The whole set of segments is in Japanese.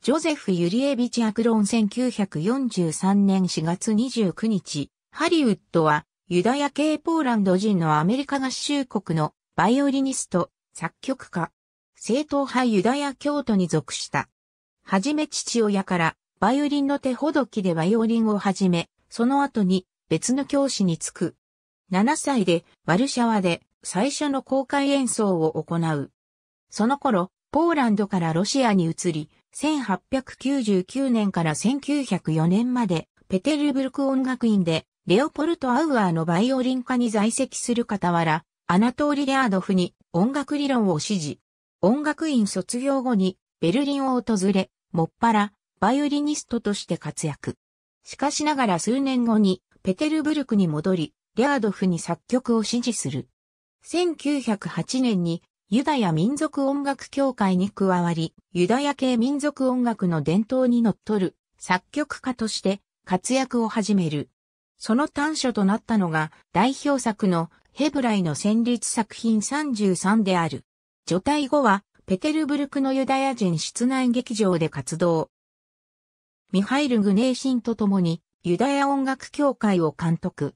ジョゼフ・ユリエビチ・アクロン1943年4月29日、ハリウッドは、ユダヤ系ポーランド人のアメリカ合衆国のバイオリニスト、作曲家、正統派ユダヤ教徒に属した。はじめ父親から、バイオリンの手ほどきでバイオリンを始め、その後に別の教師に就く。7歳でワルシャワで最初の公開演奏を行う。その頃、ポーランドからロシアに移り、1899年から1904年まで、ペテルブルク音楽院で、レオポルト・アウアーのバイオリン科に在籍する傍ら、アナトーリ・レアードフに音楽理論を指示。音楽院卒業後に、ベルリンを訪れ、もっぱら、バイオリニストとして活躍。しかしながら数年後に、ペテルブルクに戻り、レアードフに作曲を指示する。1908年にユダヤ民族音楽協会に加わり、ユダヤ系民族音楽の伝統に則っる作曲家として活躍を始める。その端緒となったのが代表作のヘブライの旋律作品33である。除隊後はペテルブルクのユダヤ人室内劇場で活動。ミハイル・グネーシンと共にユダヤ音楽協会を監督。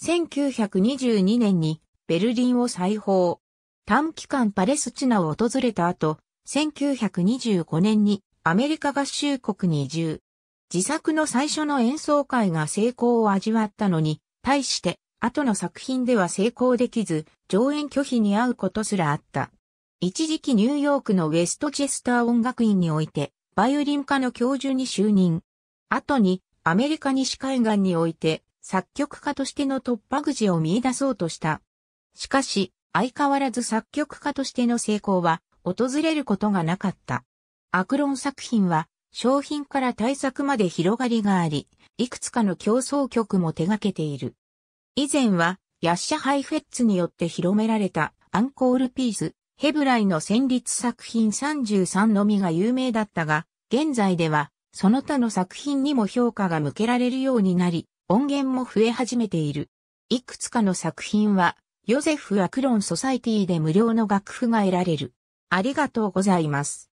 1922年にベルリンを再訪。短期間パレスチナを訪れた後、1925年にアメリカ合衆国に移住。自作の最初の演奏会が成功を味わったのに、対して後の作品では成功できず、上演拒否に遭うことすらあった。一時期ニューヨークのウェストチェスター音楽院において、バイオリン科の教授に就任。後に、アメリカ西海岸において、作曲家としての突破口を見出そうとした。しかし、相変わらず作曲家としての成功は訪れることがなかった。アクロン作品は商品から対策まで広がりがあり、いくつかの競争曲も手掛けている。以前はヤッシャ・ハイフェッツによって広められたアンコールピース、ヘブライの旋律作品33のみが有名だったが、現在ではその他の作品にも評価が向けられるようになり、音源も増え始めている。いくつかの作品はヨゼフ・アクロン・ソサイティで無料の楽譜が得られる。ありがとうございます。